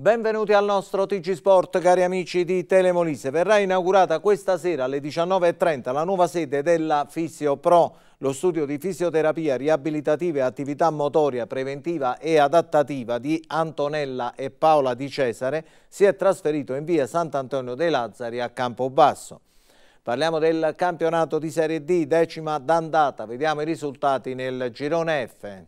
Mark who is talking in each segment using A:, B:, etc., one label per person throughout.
A: Benvenuti al nostro TG Sport cari amici di Telemolise. Verrà inaugurata questa sera alle 19.30 la nuova sede della Fisio Pro, lo studio di fisioterapia riabilitativa e attività motoria preventiva e adattativa di Antonella e Paola Di Cesare si è trasferito in via Sant'Antonio dei Lazzari a Campobasso. Parliamo del campionato di Serie D, decima d'andata, vediamo i risultati nel girone F.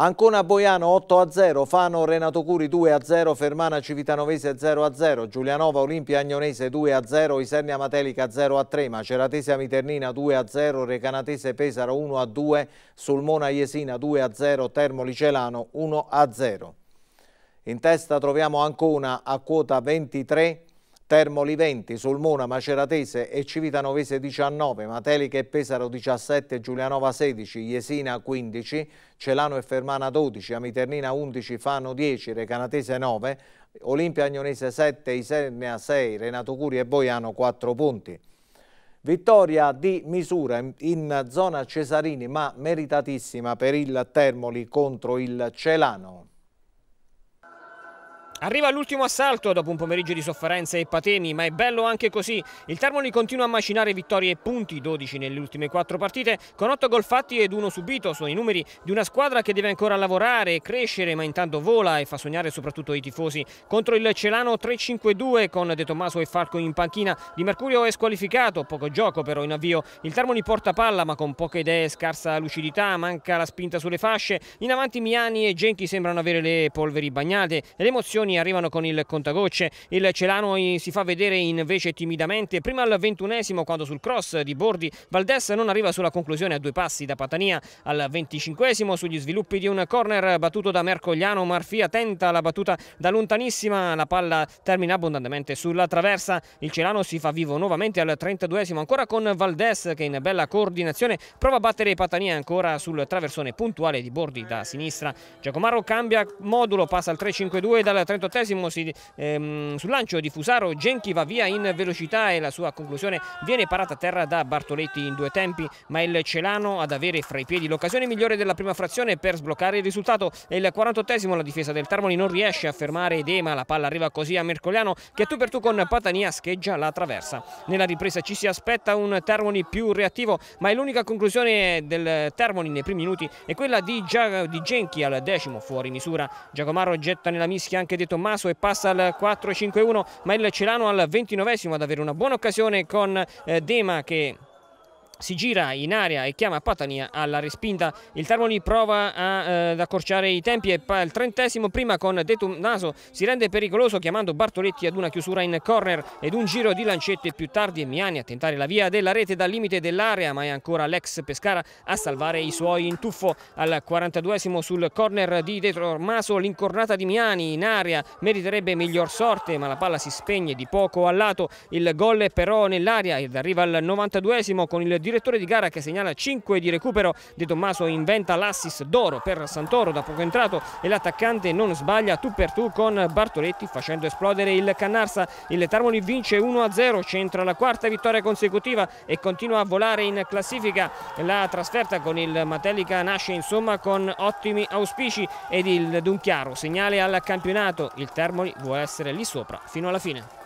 A: Ancona Boiano 8-0, a Fano Renato Curi 2-0, a Fermana Civitanovese 0-0, a Giulianova Olimpia Agnonese 2-0, a Isernia Matelica 0-3, a Maceratese Amiternina 2-0, a Recanatese Pesaro 1-2, a Sulmona Iesina 2-0, a Termoli Celano 1-0. a In testa troviamo Ancona a quota 23, Termoli 20, Sulmona, Maceratese e Civitanovese 19, Mateliche e Pesaro 17, Giulianova 16, Jesina 15, Celano e Fermana 12, Amiternina 11, Fano 10, Recanatese 9, Olimpia Agnonese 7, Isernia 6, Renato Curi e Boiano 4 punti. Vittoria di misura in zona Cesarini ma meritatissima per il Termoli contro il Celano.
B: Arriva l'ultimo assalto dopo un pomeriggio di sofferenze e patemi, ma è bello anche così. Il Termoli continua a macinare vittorie e punti, 12 nelle ultime 4 partite, con 8 gol fatti ed uno subito, sono i numeri di una squadra che deve ancora lavorare e crescere, ma intanto vola e fa sognare soprattutto i tifosi. Contro il Celano 3-5-2 con De Tommaso e Falco in panchina, Di Mercurio è squalificato, poco gioco però in avvio. Il Termoli porta palla ma con poche idee, scarsa lucidità, manca la spinta sulle fasce. In avanti Miani e Genchi sembrano avere le polveri bagnate e le emozioni Bastoni arrivano con il contagocce, il Celano si fa vedere invece timidamente, prima al ventunesimo quando sul cross di Bordi Valdes non arriva sulla conclusione a due passi da Patania, al venticinquesimo sugli sviluppi di un corner battuto da Mercogliano, Marfia tenta la battuta da lontanissima, la palla termina abbondantemente sulla traversa, il Celano si fa vivo nuovamente al trentaduesimo ancora con Valdes che in bella coordinazione prova a battere Patania ancora sul traversone puntuale di Bordi da sinistra, Giacomaro cambia modulo, passa al 3-5-2 dal 30 48esimo si, ehm, sul lancio di Fusaro Genchi va via in velocità e la sua conclusione viene parata a terra da Bartoletti in due tempi ma il Celano ad avere fra i piedi l'occasione migliore della prima frazione per sbloccare il risultato e il 48esimo la difesa del Termoli non riesce a fermare Dema la palla arriva così a Mercoliano che tu per tu con Patania scheggia la traversa nella ripresa ci si aspetta un Termoli più reattivo ma è l'unica conclusione del Termoli nei primi minuti è quella di, Gia di Genchi al decimo fuori misura Giacomaro getta nella mischia anche dietro Tommaso e passa al 4-5-1 ma il Celano al ventinovesimo ad avere una buona occasione con eh, Dema che si gira in aria e chiama Patania alla respinta. Il Termoli prova a, eh, ad accorciare i tempi e al trentesimo prima con Detum Naso si rende pericoloso chiamando Bartoletti ad una chiusura in corner ed un giro di lancette più tardi e Miani a tentare la via della rete dal limite dell'area ma è ancora l'ex Pescara a salvare i suoi in tuffo. Al 42esimo sul corner di Detro Maso l'incornata di Miani in aria meriterebbe miglior sorte ma la palla si spegne di poco al lato. Il gol è però nell'area ed arriva al 92esimo con il di direttore di gara che segnala 5 di recupero di Tommaso inventa l'assist d'oro per Santoro da poco entrato e l'attaccante non sbaglia tu per tu con Bartoletti facendo esplodere il Cannarsa. Il Termoli vince 1-0, centra la quarta vittoria consecutiva e continua a volare in classifica. La trasferta con il Matelica nasce insomma con ottimi auspici ed il Dunchiaro segnale al campionato. Il Termoli vuole essere lì sopra fino alla fine.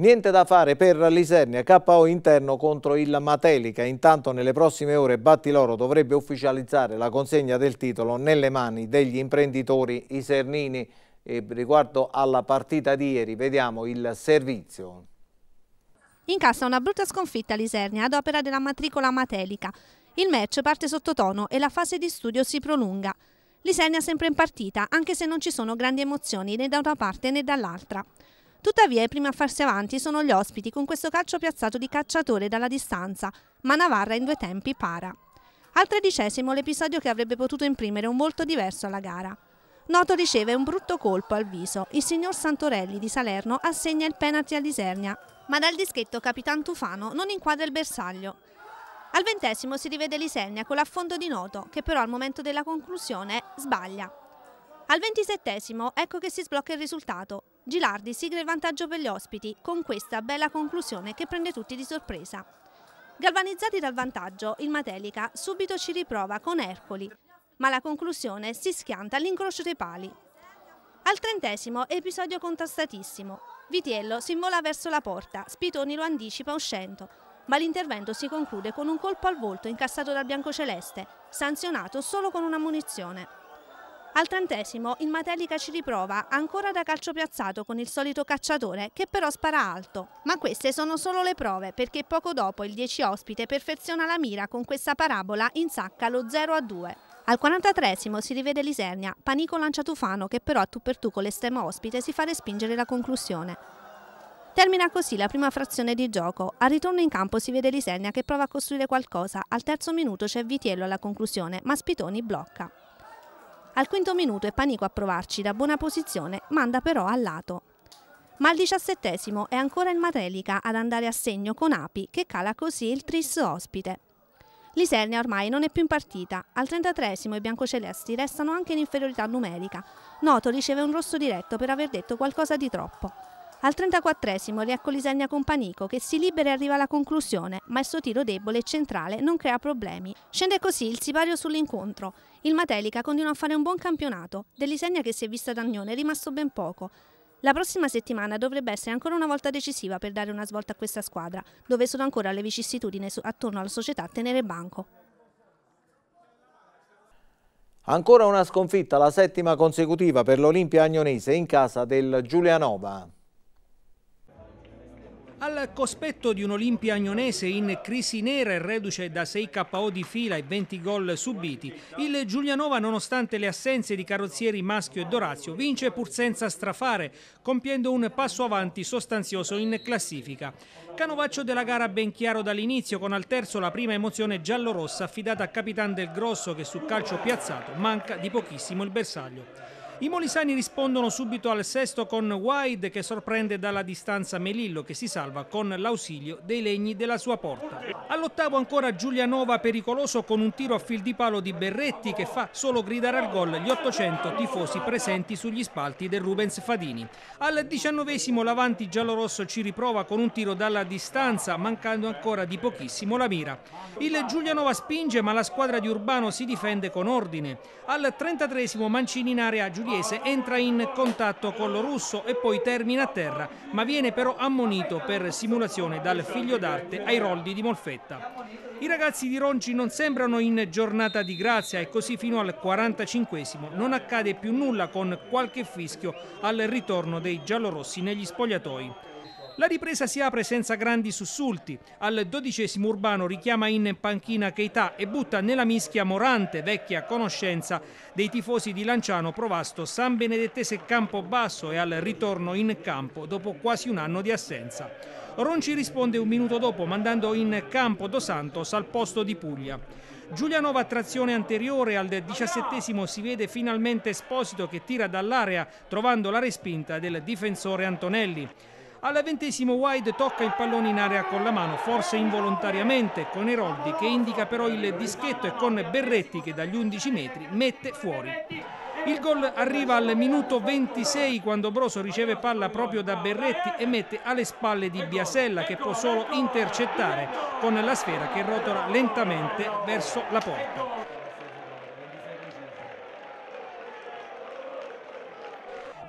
A: Niente da fare per l'Isernia, KO interno contro il Matelica. Intanto nelle prossime ore Battiloro dovrebbe ufficializzare la consegna del titolo nelle mani degli imprenditori isernini. E riguardo alla partita di ieri vediamo il servizio.
C: Incassa una brutta sconfitta l'Isernia ad opera della matricola Matelica. Il match parte sottotono e la fase di studio si prolunga. L'Isernia sempre in partita, anche se non ci sono grandi emozioni né da una parte né dall'altra. Tuttavia i primi a farsi avanti sono gli ospiti con questo calcio piazzato di cacciatore dalla distanza, ma Navarra in due tempi para. Al tredicesimo l'episodio che avrebbe potuto imprimere un volto diverso alla gara. Noto riceve un brutto colpo al viso. Il signor Santorelli di Salerno assegna il penalty a Lisernia, ma dal dischetto Capitan Tufano non inquadra il bersaglio. Al ventesimo si rivede Lisernia con l'affondo di Noto, che però al momento della conclusione sbaglia. Al ventisettesimo ecco che si sblocca il risultato. Gilardi sigla il vantaggio per gli ospiti con questa bella conclusione che prende tutti di sorpresa. Galvanizzati dal vantaggio, il Matelica subito ci riprova con Ercoli, ma la conclusione si schianta all'incrocio dei pali. Al trentesimo episodio contrastatissimo. Vitiello si invola verso la porta, Spitoni lo anticipa uscendo, ma l'intervento si conclude con un colpo al volto incassato dal biancoceleste, sanzionato solo con una munizione. Al trentesimo il Matelica ci riprova, ancora da calcio piazzato con il solito cacciatore che però spara alto. Ma queste sono solo le prove perché poco dopo il 10 ospite perfeziona la mira con questa parabola in sacca lo 0 a 2. Al 43 si rivede Lisernia, panico lancia Tufano che però a tu per tu con l'estremo ospite si fa respingere la conclusione. Termina così la prima frazione di gioco. Al ritorno in campo si vede Lisernia che prova a costruire qualcosa. Al terzo minuto c'è Vitiello alla conclusione, ma Spitoni blocca. Al quinto minuto è Panico a provarci da buona posizione, manda però a lato. Ma al diciassettesimo è ancora il Matelica ad andare a segno con Api che cala così il tris ospite. Lisernia ormai non è più in partita, al 33 i biancocelesti restano anche in inferiorità numerica. Noto riceve un rosso diretto per aver detto qualcosa di troppo. Al 34esimo riacco Lisegna Companico che si libera e arriva alla conclusione, ma il suo tiro debole e centrale non crea problemi. Scende così il sipario sull'incontro. Il Matelica continua a fare un buon campionato, dell'Isegna che si è vista ad Agnone è rimasto ben poco. La prossima settimana dovrebbe essere ancora una volta decisiva per dare una svolta a questa squadra, dove sono ancora le vicissitudini attorno alla società a tenere banco.
A: Ancora una sconfitta, la settima consecutiva per l'Olimpia Agnonese in casa del Giulianova.
D: Al cospetto di un'Olimpia agnonese in crisi nera e reduce da 6 KO di fila e 20 gol subiti, il Giulianova, nonostante le assenze di carrozzieri Maschio e Dorazio, vince pur senza strafare, compiendo un passo avanti sostanzioso in classifica. Canovaccio della gara ben chiaro dall'inizio, con al terzo la prima emozione giallorossa affidata a Capitan del Grosso che su calcio piazzato manca di pochissimo il bersaglio. I molisani rispondono subito al sesto con Wide che sorprende dalla distanza Melillo che si salva con l'ausilio dei legni della sua porta. All'ottavo ancora Giulianova pericoloso con un tiro a fil di palo di Berretti che fa solo gridare al gol gli 800 tifosi presenti sugli spalti del Rubens Fadini. Al diciannovesimo l'avanti giallorosso ci riprova con un tiro dalla distanza mancando ancora di pochissimo la mira. Il Giulianova spinge ma la squadra di Urbano si difende con ordine. Al trentatresimo Mancini in area Giulianova canadiese entra in contatto con lo russo e poi termina a terra, ma viene però ammonito per simulazione dal figlio d'arte Airoldi di Molfetta. I ragazzi di Ronci non sembrano in giornata di grazia e così fino al 45 non accade più nulla con qualche fischio al ritorno dei giallorossi negli spogliatoi. La ripresa si apre senza grandi sussulti. Al dodicesimo Urbano richiama in panchina Keita e butta nella mischia Morante, vecchia conoscenza dei tifosi di Lanciano, Provasto, San Benedettese Campobasso e al ritorno in campo dopo quasi un anno di assenza. Ronci risponde un minuto dopo mandando in campo Dos Santos al posto di Puglia. Giulianova trazione anteriore al diciassettesimo si vede finalmente Esposito che tira dall'area trovando la respinta del difensore Antonelli. Alla ventesimo wide tocca il pallone in area con la mano, forse involontariamente, con Eroldi che indica però il dischetto e con Berretti che dagli 11 metri mette fuori. Il gol arriva al minuto 26 quando Broso riceve palla proprio da Berretti e mette alle spalle di Biasella che può solo intercettare con la sfera che rotola lentamente verso la porta.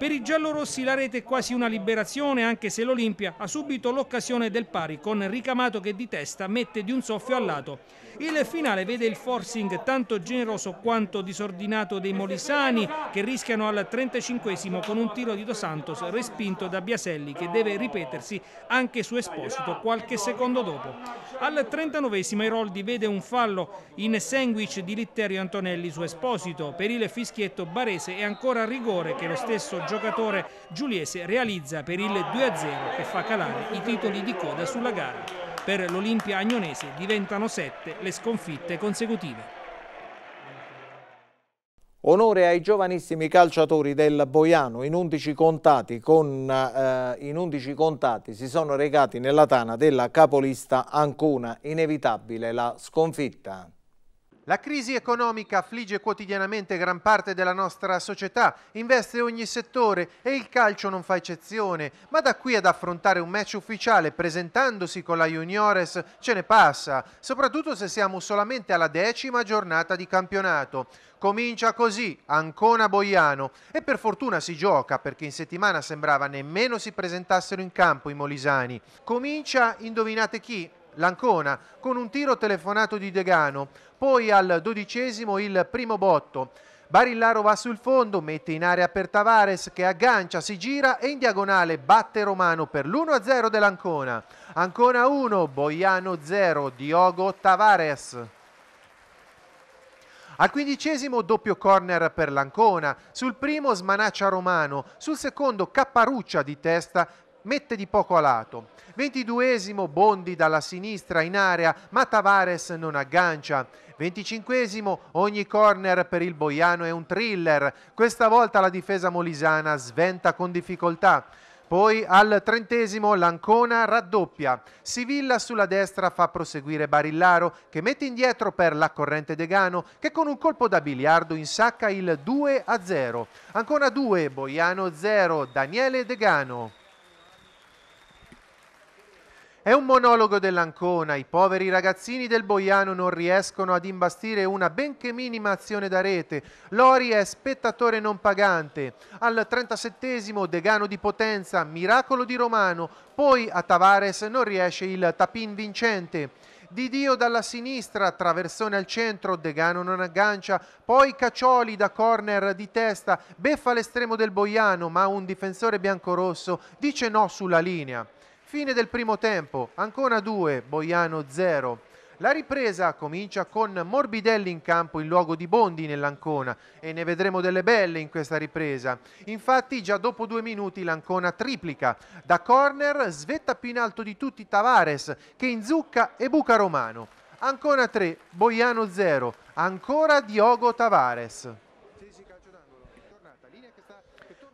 D: Per i giallorossi la rete è quasi una liberazione anche se l'Olimpia ha subito l'occasione del pari con Ricamato che di testa mette di un soffio al lato. Il finale vede il forcing tanto generoso quanto disordinato dei Molisani che rischiano al 35 con un tiro di Dos Santos respinto da Biaselli che deve ripetersi anche su Esposito qualche secondo dopo. Al 39 Iroldi vede un fallo in sandwich di Litterio Antonelli su Esposito. Per il fischietto barese è ancora rigore che lo stesso giocatore giuliese realizza per il 2-0 che fa calare i titoli di coda sulla gara. Per l'Olimpia agnonese diventano sette le sconfitte consecutive.
A: Onore ai giovanissimi calciatori del Boiano, in 11 contati, con, eh, in 11 contati si sono recati nella tana della capolista Ancona, inevitabile la sconfitta. La crisi economica affligge quotidianamente
E: gran parte della nostra società, investe ogni settore e il calcio non fa eccezione, ma da qui ad affrontare un match ufficiale presentandosi con la Juniores ce ne passa, soprattutto se siamo solamente alla decima giornata di campionato. Comincia così Ancona Boiano e per fortuna si gioca perché in settimana sembrava nemmeno si presentassero in campo i molisani. Comincia, indovinate chi? l'Ancona con un tiro telefonato di Degano, poi al dodicesimo il primo botto. Barillaro va sul fondo, mette in area per Tavares che aggancia, si gira e in diagonale batte Romano per l'1-0 dell'Ancona. Ancona 1, Boiano 0, Diogo Tavares. Al quindicesimo doppio corner per l'Ancona, sul primo smanaccia Romano, sul secondo Capparuccia di testa mette di poco a lato. 22 esimo Bondi dalla sinistra in area, ma Tavares non aggancia. 25 esimo ogni corner per il Boiano è un thriller. Questa volta la difesa molisana sventa con difficoltà. Poi al trentesimo l'Ancona raddoppia. Sivilla sulla destra fa proseguire Barillaro che mette indietro per la corrente Degano che con un colpo da biliardo insacca il 2 a 0. Ancona 2, Boiano 0, Daniele Degano. È un monologo dell'Ancona, i poveri ragazzini del Boiano non riescono ad imbastire una benché minima azione da rete, Lori è spettatore non pagante, al 37 esimo Degano di Potenza, miracolo di Romano, poi a Tavares non riesce il tapin vincente. Di Dio dalla sinistra, traversone al centro, Degano non aggancia, poi Caccioli da corner di testa, beffa l'estremo del Boiano, ma un difensore biancorosso dice no sulla linea. Fine del primo tempo, ancora 2, Boiano 0. La ripresa comincia con Morbidelli in campo in luogo di Bondi nell'Ancona e ne vedremo delle belle in questa ripresa. Infatti già dopo due minuti l'Ancona triplica. Da corner svetta più in alto di tutti Tavares che inzucca e buca Romano. Ancona 3, Boiano 0, ancora Diogo Tavares.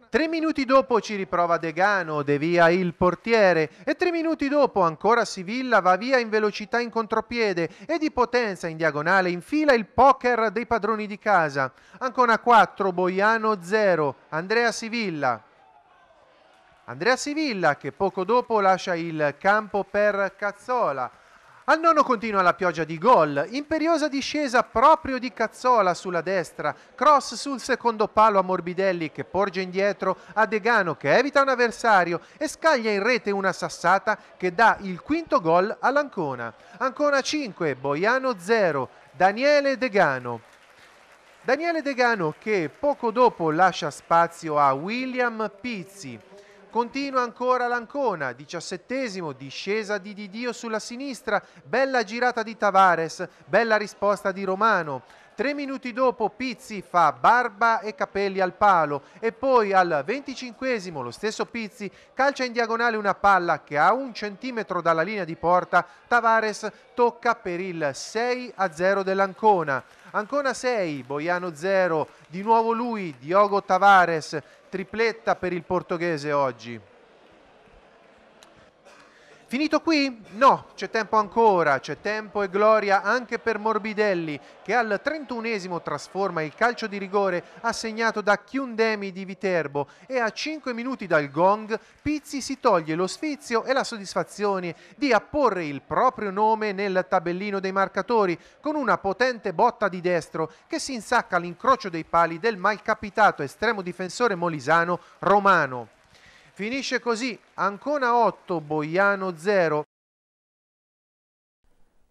E: Tre minuti dopo ci riprova Degano, devia il portiere e tre minuti dopo ancora Sivilla va via in velocità in contropiede e di potenza in diagonale infila il poker dei padroni di casa. Ancora 4, Boiano 0, Andrea Sivilla. Andrea Sivilla che poco dopo lascia il campo per Cazzola. Al nono continua la pioggia di gol, imperiosa discesa proprio di Cazzola sulla destra, cross sul secondo palo a Morbidelli che porge indietro a Degano che evita un avversario e scaglia in rete una sassata che dà il quinto gol all'Ancona. Ancona 5, Boiano 0, Daniele Degano. Daniele Degano che poco dopo lascia spazio a William Pizzi. Continua ancora l'Ancona, diciassettesimo, discesa di Didio sulla sinistra, bella girata di Tavares, bella risposta di Romano. Tre minuti dopo Pizzi fa barba e capelli al palo e poi al venticinquesimo lo stesso Pizzi calcia in diagonale una palla che a un centimetro dalla linea di porta Tavares tocca per il 6 0 dell'Ancona. Ancona 6, Boiano 0, di nuovo lui, Diogo Tavares, tripletta per il portoghese oggi. Finito qui? No, c'è tempo ancora, c'è tempo e gloria anche per Morbidelli che al 31 esimo trasforma il calcio di rigore assegnato da Chiundemi di Viterbo e a 5 minuti dal gong Pizzi si toglie lo sfizio e la soddisfazione di apporre il proprio nome nel tabellino dei marcatori con una potente botta di destro che si insacca all'incrocio dei pali del malcapitato estremo difensore molisano Romano. Finisce così
A: Ancona 8, Boiano 0.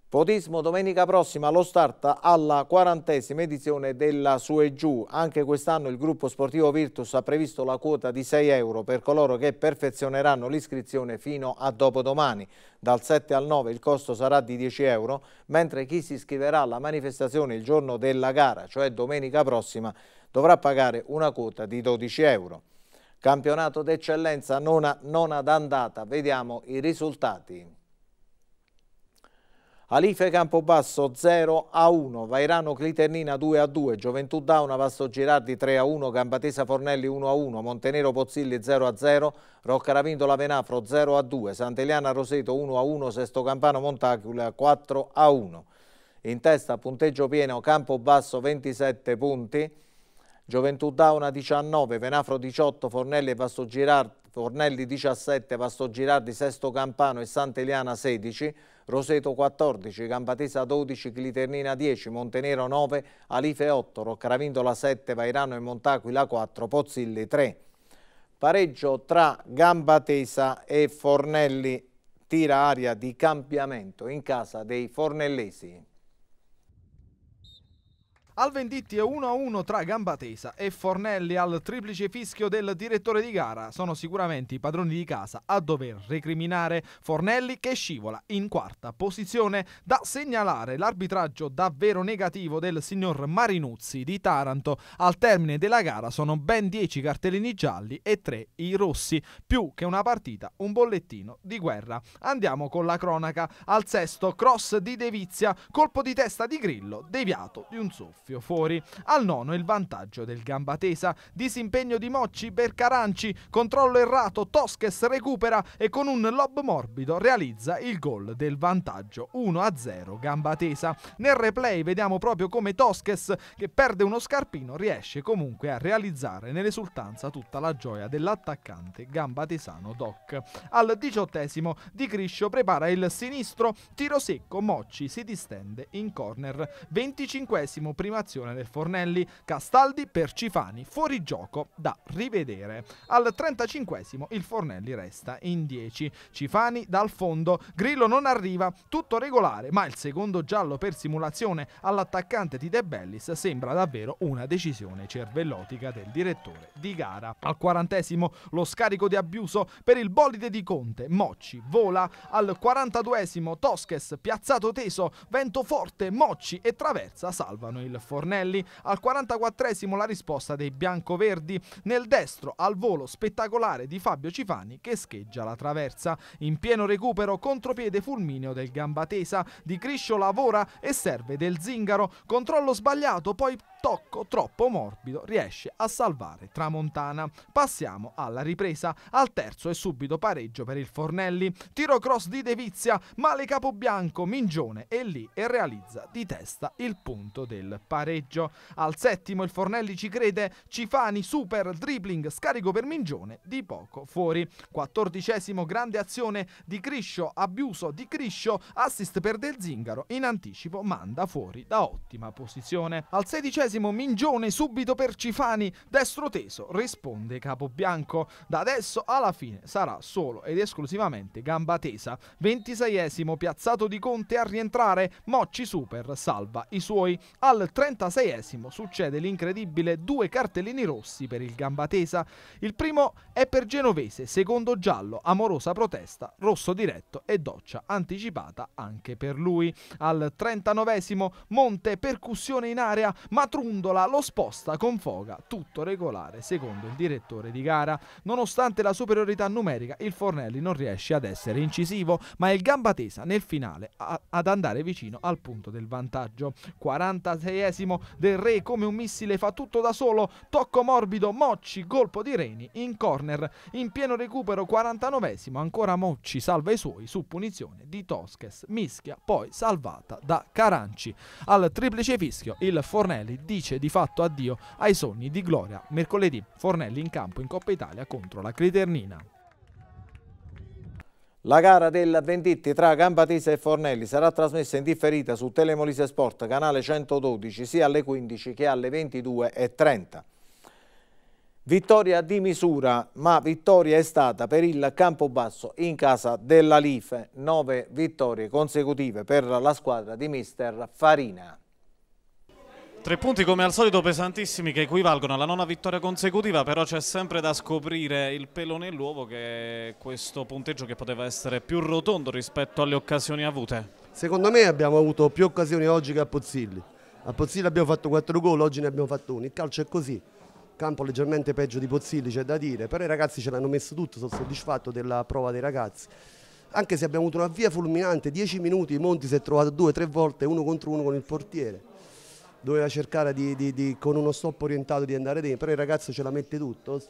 A: Podismo domenica prossima lo start alla quarantesima edizione della Su e Giù. Anche quest'anno il gruppo sportivo Virtus ha previsto la quota di 6 euro per coloro che perfezioneranno l'iscrizione fino a dopodomani. Dal 7 al 9 il costo sarà di 10 euro, mentre chi si iscriverà alla manifestazione il giorno della gara, cioè domenica prossima, dovrà pagare una quota di 12 euro. Campionato d'eccellenza non ad andata. vediamo i risultati. Alife Campobasso 0 a 1, Vairano Cliternina 2 a 2, Gioventù Dauna Vasto Girardi 3 a 1, Gambatesa Fornelli 1 a 1, Montenero Pozzilli 0 a 0, Roccaravindola Venafro 0 a 2, Sant'Eliana Roseto 1 a 1, Sesto Campano Montacula 4 a 1. In testa punteggio pieno Campobasso 27 punti, Gioventù Dauna 19, Venafro 18, Fornelli Vasto Girardi Fornelli 17, Vasto Girardi, Sesto Campano e Sant'Eliana 16, Roseto 14, Gambatesa 12, Cliternina 10, Montenero 9, Alife 8, Roccaravindola 7, Vairano e Montaquila 4, Pozzilli 3. Pareggio tra Gambatesa e Fornelli tira aria di cambiamento in casa dei fornellesi.
F: Al Venditti è 1-1 tra Gambatesa e Fornelli al triplice fischio del direttore di gara. Sono sicuramente i padroni di casa a dover recriminare Fornelli che scivola in quarta posizione. Da segnalare l'arbitraggio davvero negativo del signor Marinuzzi di Taranto. Al termine della gara sono ben 10 cartellini gialli e 3 i rossi. Più che una partita, un bollettino di guerra. Andiamo con la cronaca. Al sesto, cross di Devizia, colpo di testa di Grillo, deviato di un soffio soffio fuori. Al nono il vantaggio del Gambatesa, disimpegno di Mocci per Caranci, controllo errato, Tosches recupera e con un lob morbido realizza il gol del vantaggio 1-0 Gambatesa. Nel replay vediamo proprio come Tosches che perde uno scarpino riesce comunque a realizzare nell'esultanza tutta la gioia dell'attaccante Gambatesano Doc. Al diciottesimo Di Criscio prepara il sinistro, tiro secco, Mocci si distende in corner. 25 prima continuazione del Fornelli. Castaldi per Cifani, fuori gioco da rivedere. Al 35 il Fornelli resta in 10. Cifani dal fondo, Grillo non arriva, tutto regolare, ma il secondo giallo per simulazione all'attaccante di De Bellis sembra davvero una decisione cervellotica del direttore di gara. Al quarantesimo lo scarico di abuso per il bolide di Conte, Mocci vola. Al 42 Tosches piazzato teso, vento forte, Mocci e Traversa salvano il Fornelli, al 44esimo la risposta dei biancoverdi, nel destro al volo spettacolare di Fabio Cifani che scheggia la traversa. In pieno recupero contropiede fulmineo del Gambatesa, di Criscio lavora e serve del Zingaro, controllo sbagliato, poi tocco troppo morbido riesce a salvare Tramontana. Passiamo alla ripresa, al terzo e subito pareggio per il Fornelli, tiro cross di Devizia, male Capobianco, Mingione è lì e realizza di testa il punto del pareggio pareggio. Al settimo il Fornelli ci crede, Cifani super dribbling, scarico per Mingione, di poco fuori. Quattordicesimo grande azione di Criscio, abuso di Criscio, assist per Del Zingaro, in anticipo manda fuori da ottima posizione. Al sedicesimo Mingione subito per Cifani, destro teso, risponde Capobianco. Da adesso alla fine sarà solo ed esclusivamente gamba tesa. Ventiseiesimo piazzato di Conte a rientrare, Mocci super salva i suoi. Al 30 36esimo succede l'incredibile due cartellini rossi per il Gambatesa. Il primo è per Genovese, secondo giallo, amorosa protesta, rosso diretto e doccia anticipata anche per lui. Al 39esimo Monte percussione in area, ma Trundola lo sposta con foga, tutto regolare secondo il direttore di gara. Nonostante la superiorità numerica, il Fornelli non riesce ad essere incisivo, ma è il Gambatesa nel finale ad andare vicino al punto del vantaggio. 46 venticinquesimo del Re come un missile fa tutto da solo, tocco morbido, Mocci, colpo di Reni in corner, in pieno recupero 49esimo, ancora Mocci salva i suoi su punizione di Tosches, mischia poi salvata da Caranci. Al triplice fischio il Fornelli dice di fatto addio ai sogni di gloria mercoledì Fornelli in campo in Coppa Italia contro la Criternina.
A: La gara del Venditti tra Gambatese e Fornelli sarà trasmessa in differita su Telemolise Sport, canale 112, sia alle 15 che alle 22.30. Vittoria di misura, ma vittoria è stata per il Campobasso in casa della Life. Nove vittorie consecutive per la squadra di mister Farina. Tre punti come al solito pesantissimi che equivalgono alla nona vittoria consecutiva, però c'è sempre da scoprire il pelo nell'uovo che è questo punteggio che poteva essere più rotondo rispetto alle occasioni avute.
G: Secondo me abbiamo avuto più occasioni oggi che a Pozzilli. A Pozzilli abbiamo fatto quattro gol, oggi ne abbiamo fatto uno. Il calcio è così, campo leggermente peggio di Pozzilli c'è da dire, però i ragazzi ce l'hanno messo tutto, sono soddisfatto della prova dei ragazzi anche se abbiamo avuto una via fulminante, dieci minuti, Monti si è trovato due, tre volte uno contro uno con il portiere doveva cercare di, di, di, con uno stop orientato di andare dentro, però il ragazzo ce la mette tutto,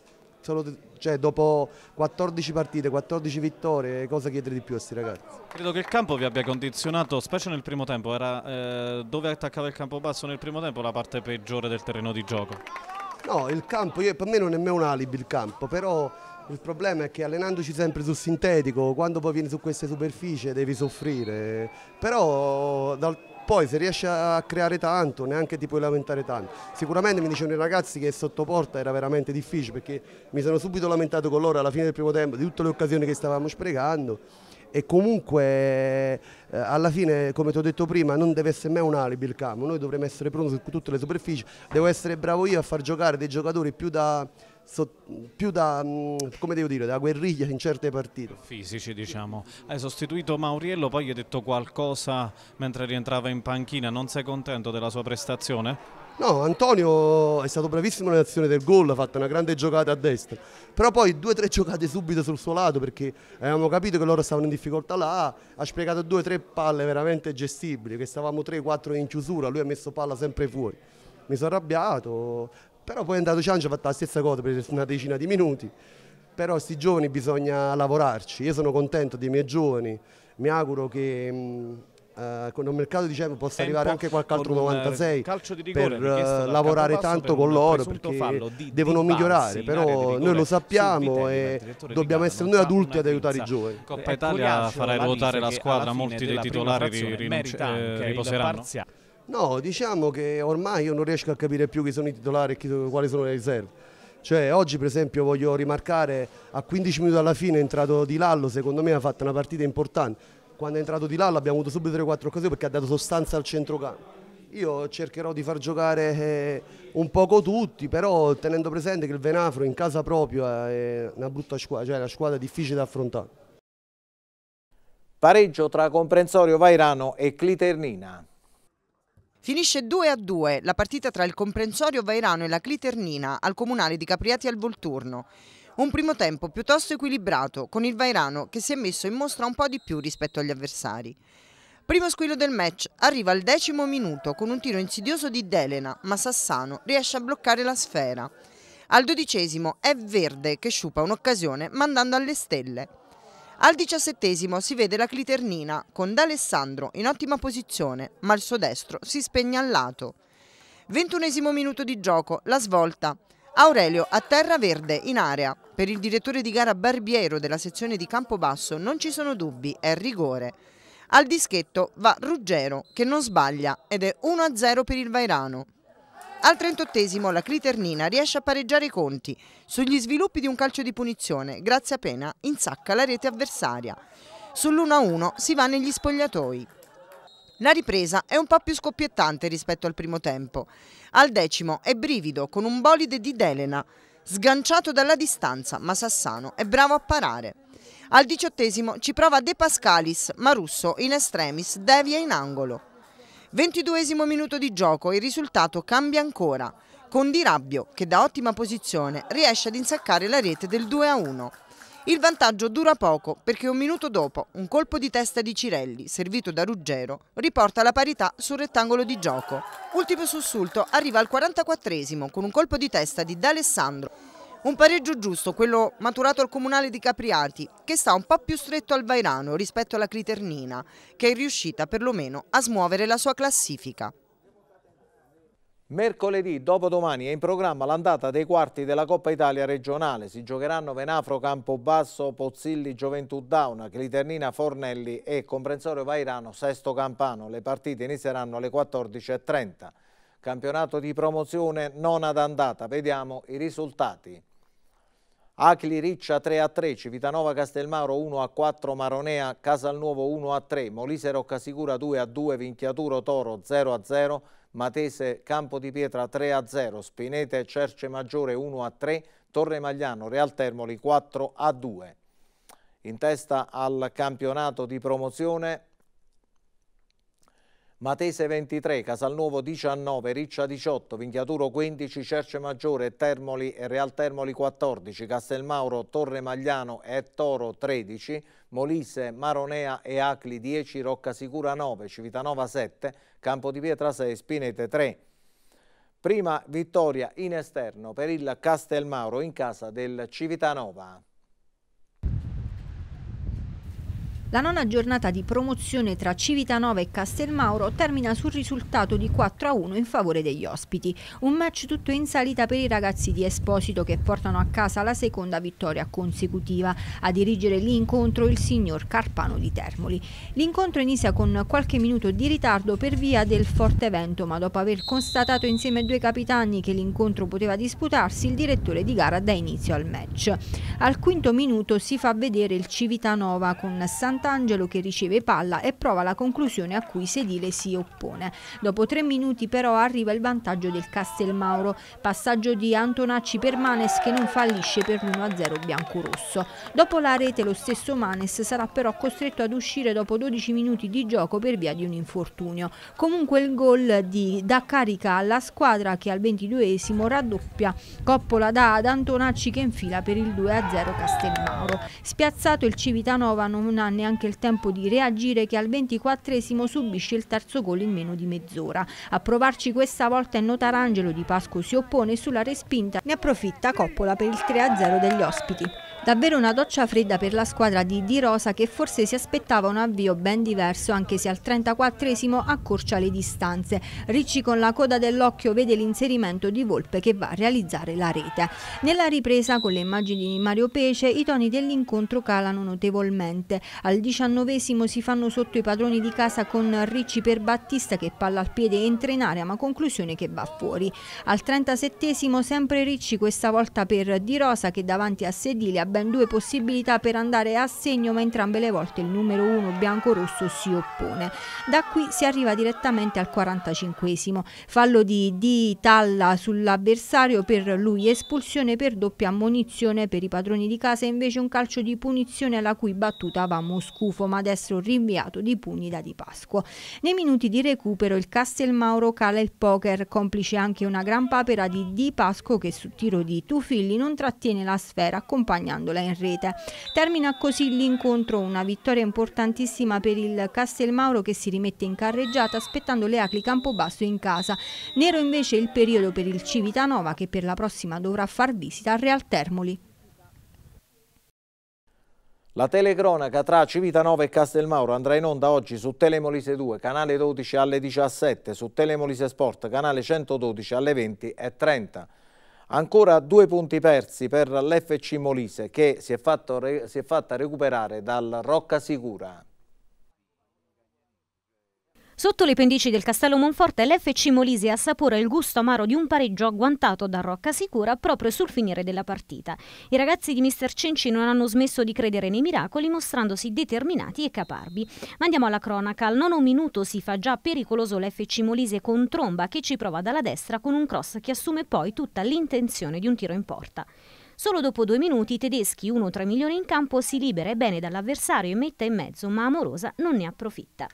G: Solo, cioè, dopo 14 partite, 14 vittorie, cosa chiedere di più a questi ragazzi?
A: Credo che il campo vi abbia condizionato, specie nel primo tempo, era eh, dove attaccava il campo basso nel primo tempo la parte peggiore del terreno di gioco.
G: No, il campo, io, per me non è mai un alibi il campo, però il problema è che allenandoci sempre sul sintetico, quando poi vieni su queste superfici devi soffrire, però dal, poi se riesci a creare tanto neanche ti puoi lamentare tanto. Sicuramente mi dicevano i ragazzi che sotto porta era veramente difficile perché mi sono subito lamentato con loro alla fine del primo tempo di tutte le occasioni che stavamo sprecando e comunque eh, alla fine come ti ho detto prima non deve essere mai un alibi il campo, noi dovremmo essere pronti su tutte le superfici, devo essere bravo io a far giocare dei giocatori più da So, più da, mm, come devo dire, da guerriglia in certe partite.
A: Fisici diciamo. Hai sostituito Mauriello, poi gli hai detto qualcosa mentre rientrava in panchina, non sei contento della sua prestazione?
G: No, Antonio è stato bravissimo nell'azione del gol, ha fatto una grande giocata a destra, però poi due o tre giocate subito sul suo lato perché avevamo capito che loro stavano in difficoltà là, ha sprecato due o tre palle veramente gestibili, che stavamo 3-4 in chiusura, lui ha messo palla sempre fuori mi sono arrabbiato, però poi è andato Ciancio, ha fatto la stessa cosa per una decina di minuti. Però questi giovani bisogna lavorarci. Io sono contento dei miei giovani, mi auguro che mh, mm, eh, con il mercato diciamo, possa arrivare anche qualche altro 96 eh, rigore, per eh, lavorare tanto per con loro perché fallo, di, devono di migliorare però noi lo sappiamo e dobbiamo essere noi adulti ad aiutare i giovani Coppa Italia farà ruotare la squadra molti dei titolari eh, riposeranno No, diciamo che ormai io non riesco a capire più chi sono i titolari e chi, quali sono le riserve. Cioè, oggi per esempio voglio rimarcare, a 15 minuti alla fine è entrato Di Lallo, secondo me ha fatto una partita importante. Quando è entrato Di Lallo abbiamo avuto subito 3-4 occasioni perché ha dato sostanza al centrocampo. Io cercherò di far giocare eh, un poco tutti, però tenendo presente che il Venafro in casa propria è una brutta squadra, cioè è una squadra difficile da affrontare.
H: Pareggio tra Comprensorio Vairano e Cliternina. Finisce 2 a 2 la partita tra il comprensorio Vairano e la Cliternina al comunale di Capriati al Volturno. Un primo tempo piuttosto equilibrato, con il Vairano che si è messo in mostra un po' di più rispetto agli avversari. Primo squillo del match arriva al decimo minuto con un tiro insidioso di Delena, ma Sassano riesce a bloccare la sfera. Al dodicesimo è Verde che sciupa un'occasione mandando alle stelle. Al diciassettesimo si vede la Cliternina con D'Alessandro in ottima posizione, ma il suo destro si spegne al lato. Ventunesimo minuto di gioco, la svolta. Aurelio a terra verde in area. Per il direttore di gara Barbiero della sezione di Campobasso non ci sono dubbi, è rigore. Al dischetto va Ruggero che non sbaglia ed è 1-0 per il Vairano. Al 38 la Cliternina riesce a pareggiare i conti sugli sviluppi di un calcio di punizione, grazie a Pena insacca la rete avversaria. Sull'1-1 si va negli spogliatoi. La ripresa è un po' più scoppiettante rispetto al primo tempo. Al decimo è brivido con un bolide di Delena, sganciato dalla distanza, ma Sassano è bravo a parare. Al diciottesimo ci prova De Pascalis, ma Russo in estremis devia in angolo. Ventiduesimo minuto di gioco, il risultato cambia ancora, con Di Rabbio che da ottima posizione riesce ad insaccare la rete del 2-1. a Il vantaggio dura poco perché un minuto dopo un colpo di testa di Cirelli, servito da Ruggero, riporta la parità sul rettangolo di gioco. Ultimo sussulto arriva al 44esimo con un colpo di testa di D'Alessandro un pareggio giusto, quello maturato al comunale di Capriati, che sta un po' più stretto al Vairano rispetto alla Criternina, che è riuscita perlomeno a smuovere la sua classifica. Mercoledì, dopodomani, è in programma l'andata
A: dei quarti della Coppa Italia regionale. Si giocheranno Venafro, Campobasso, Pozzilli, Gioventù Dauna, Cliternina, Fornelli e Comprensorio Vairano, Sesto Campano. Le partite inizieranno alle 14.30. Campionato di promozione non ad andata. Vediamo i risultati. Acli Riccia 3 a 3, Civitanova Castelmauro 1 a 4, Maronea Casalnuovo 1 a 3, Molise Roccasicura 2 a 2, Vinchiaturo Toro 0 a 0, Matese Campo di Pietra 3 a 0, Spinete Cerce Maggiore 1 a 3, Torre Magliano Real Termoli 4 a 2. In testa al campionato di promozione Matese 23, Casalnuovo 19, Riccia 18, Vinchiaturo 15, Cerce Maggiore, Termoli e eh, Real Termoli 14, Castelmauro, Torre Magliano e Toro 13, Molise, Maronea e Acli 10, Roccasicura 9, Civitanova 7, Campo di Pietra 6, Spinete 3. Prima vittoria in esterno per il Castelmauro in casa del Civitanova.
I: La nona giornata di promozione tra Civitanova e Castelmauro termina sul risultato di 4 a 1 in favore degli ospiti. Un match tutto in salita per i ragazzi di Esposito che portano a casa la seconda vittoria consecutiva. A dirigere l'incontro il signor Carpano di Termoli. L'incontro inizia con qualche minuto di ritardo per via del forte vento, ma dopo aver constatato insieme ai due capitani che l'incontro poteva disputarsi, il direttore di gara dà inizio al match. Al quinto minuto si fa vedere il Civitanova con Santa Sant'Angelo che riceve palla e prova la conclusione a cui Sedile si oppone. Dopo tre minuti però arriva il vantaggio del Castelmauro, passaggio di Antonacci per Manes che non fallisce per l'1-0 biancorosso. Dopo la rete lo stesso Manes sarà però costretto ad uscire dopo 12 minuti di gioco per via di un infortunio. Comunque il gol di da carica alla squadra che al 22esimo raddoppia Coppola da ad Antonacci che infila per il 2-0 Castelmauro. Spiazzato il Civitanova non ha neanche neanche il tempo di reagire che al 24 subisce il terzo gol in meno di mezz'ora. A provarci questa volta è Notarangelo di Pasco si oppone sulla respinta, ne approfitta Coppola per il 3-0 degli ospiti. Davvero una doccia fredda per la squadra di Di Rosa che forse si aspettava un avvio ben diverso anche se al 34esimo accorcia le distanze. Ricci con la coda dell'occhio vede l'inserimento di Volpe che va a realizzare la rete. Nella ripresa con le immagini di Mario Pesce i toni dell'incontro calano notevolmente. Al 19esimo si fanno sotto i padroni di casa con Ricci per Battista che palla al piede entra in area ma conclusione che va fuori. Al 37esimo sempre Ricci questa volta per Di Rosa che davanti a Sedile ha ben due possibilità per andare a segno, ma entrambe le volte il numero 1 bianco-rosso si oppone. Da qui si arriva direttamente al 45 Fallo di Di Talla sull'avversario per lui, espulsione per doppia ammonizione per i padroni di casa, invece un calcio di punizione alla cui battuta va Moscufo, ma adesso rinviato di pugni da Di Pasqua. Nei minuti di recupero il Castelmauro cala il poker, complice anche una gran papera di Di Pasco che su tiro di Tufilli non trattiene la sfera accompagnando fondola in rete. Termina così l'incontro, una vittoria importantissima per il Castelmauro che si rimette in carreggiata aspettando le Acli Campobasso in casa. Nero invece il periodo per il Civitanova che per la prossima dovrà far visita al Real Termoli.
A: La telecronaca tra Civitanova e Castelmauro andrà in onda oggi su Telemolise 2, canale 12 alle 17, su Telemolise Sport, canale 112 alle 20 e 30. Ancora due punti persi per l'FC Molise che si è, fatto, si è fatta recuperare dal Rocca Sicura.
J: Sotto le pendici del Castello Monforte l'FC Molise assapora il gusto amaro di un pareggio agguantato da Rocca Sicura proprio sul finire della partita. I ragazzi di Mister Cenci non hanno smesso di credere nei miracoli mostrandosi determinati e caparbi. Ma andiamo alla cronaca. Al nono minuto si fa già pericoloso l'FC Molise con Tromba che ci prova dalla destra con un cross che assume poi tutta l'intenzione di un tiro in porta. Solo dopo due minuti i tedeschi, 1-3 milioni in campo, si libera e bene dall'avversario e mette in mezzo, ma Amorosa non ne approfitta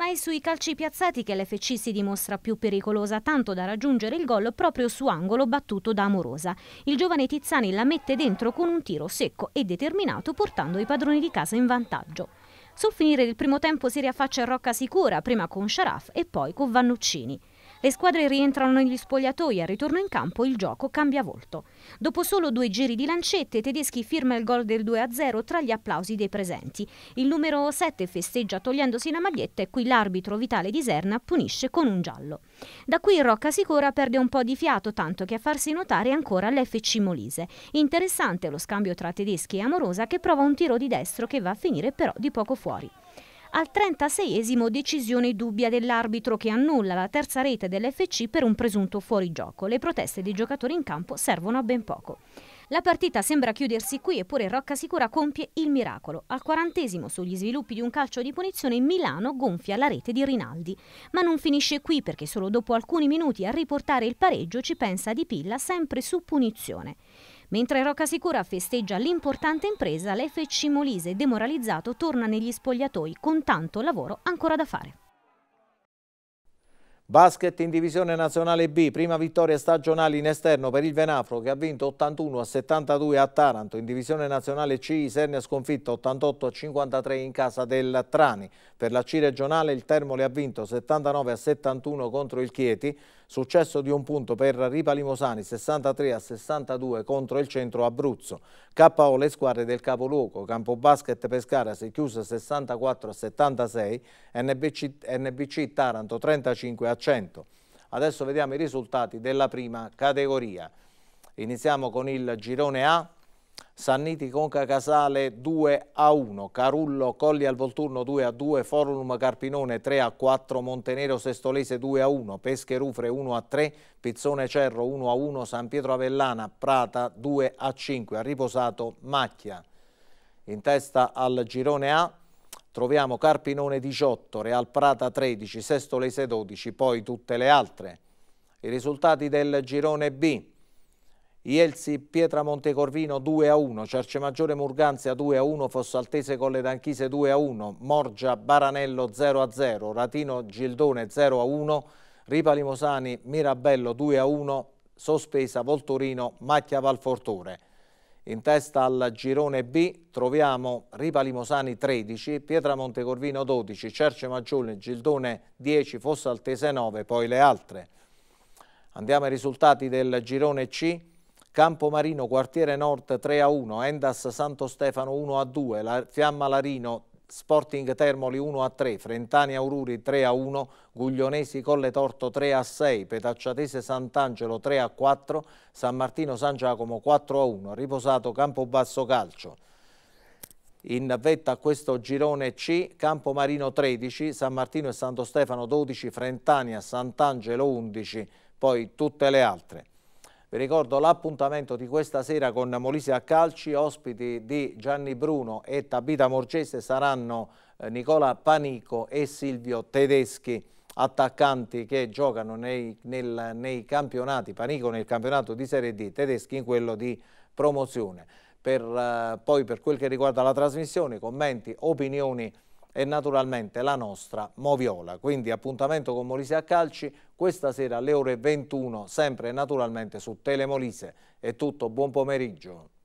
J: ma è sui calci piazzati che l'FC si dimostra più pericolosa, tanto da raggiungere il gol proprio su angolo battuto da Amorosa. Il giovane Tizzani la mette dentro con un tiro secco e determinato portando i padroni di casa in vantaggio. Sul finire del primo tempo si riaffaccia Rocca Sicura, prima con Sharaf e poi con Vannuccini. Le squadre rientrano negli spogliatoi e al ritorno in campo il gioco cambia volto. Dopo solo due giri di lancette, i tedeschi firma il gol del 2-0 tra gli applausi dei presenti. Il numero 7 festeggia togliendosi la maglietta e qui l'arbitro Vitale di Serna punisce con un giallo. Da qui Rocca Sicora perde un po' di fiato, tanto che a farsi notare ancora l'FC Molise. Interessante lo scambio tra tedeschi e Amorosa che prova un tiro di destro che va a finire però di poco fuori. Al 36esimo decisione dubbia dell'arbitro che annulla la terza rete dell'FC per un presunto fuorigioco. Le proteste dei giocatori in campo servono a ben poco. La partita sembra chiudersi qui eppure Roccasicura compie il miracolo. Al quarantesimo sugli sviluppi di un calcio di punizione Milano gonfia la rete di Rinaldi. Ma non finisce qui perché solo dopo alcuni minuti a riportare il pareggio ci pensa Di Pilla sempre su punizione. Mentre Rocca Sicura festeggia l'importante impresa, l'FC Molise demoralizzato torna negli spogliatoi con tanto lavoro ancora da fare.
A: Basket in divisione nazionale B, prima vittoria stagionale in esterno per il Venafro che ha vinto 81 a 72 a Taranto. In divisione nazionale C, Isernia ha sconfitto 88 a 53 in casa del Trani. Per la C regionale il Termoli ha vinto 79 a 71 contro il Chieti. Successo di un punto per Ripa Limosani 63 a 62 contro il centro Abruzzo. KO le squadre del capoluogo. Campo Basket Pescara si chiuse 64 a 76, NBC, NBC Taranto 35 a 100. Adesso vediamo i risultati della prima categoria. Iniziamo con il girone A Sanniti Conca Casale 2 a 1, Carullo Colli al Volturno 2 a 2, Forum Carpinone 3 a 4, Montenero Sestolese 2 a 1, Pesche Rufre 1 a 3, Pizzone Cerro 1 a 1, San Pietro Avellana Prata 2 a 5, a riposato Macchia. In testa al girone A troviamo Carpinone 18, Real Prata 13, Sestolese 12, poi tutte le altre. I risultati del girone B. Ielsi Pietra Montecorvino 2 a 1, Cercemaggiore Murganzia 2 a 1, Fossaltese Colle d'Anchise 2 a 1, Morgia Baranello 0 a 0, Ratino Gildone 0 a 1, Ripali Mosani Mirabello 2 a 1, Sospesa Voltorino Macchia Valfortore. In testa al girone B troviamo Ripali Mosani 13, Pietra Montecorvino 12, Cercemaggiore Gildone 10, Fossaltese 9, poi le altre. Andiamo ai risultati del girone C. Campomarino, quartiere Nord 3 a 1, Endas Santo Stefano 1 a 2, La Fiamma Larino Sporting Termoli 1 a 3, Frentani Aururi 3 a 1, Guglionesi Colle Torto 3 a 6, Petacciatese Sant'Angelo 3 a 4, San Martino San Giacomo 4 a 1, Riposato Campobasso Calcio. In vetta a questo girone C, Campomarino 13, San Martino e Santo Stefano 12, Frentania, Sant'Angelo 11, poi tutte le altre. Vi ricordo l'appuntamento di questa sera con Molise a Calci, ospiti di Gianni Bruno e Tabita Morgese saranno eh, Nicola Panico e Silvio Tedeschi, attaccanti che giocano nei, nel, nei campionati, Panico nel campionato di Serie D, Tedeschi in quello di promozione. Per, eh, poi per quel che riguarda la trasmissione, commenti, opinioni e naturalmente la nostra Moviola. Quindi appuntamento con Molise a Calci questa sera alle ore 21, sempre naturalmente su Telemolise. È tutto, buon pomeriggio.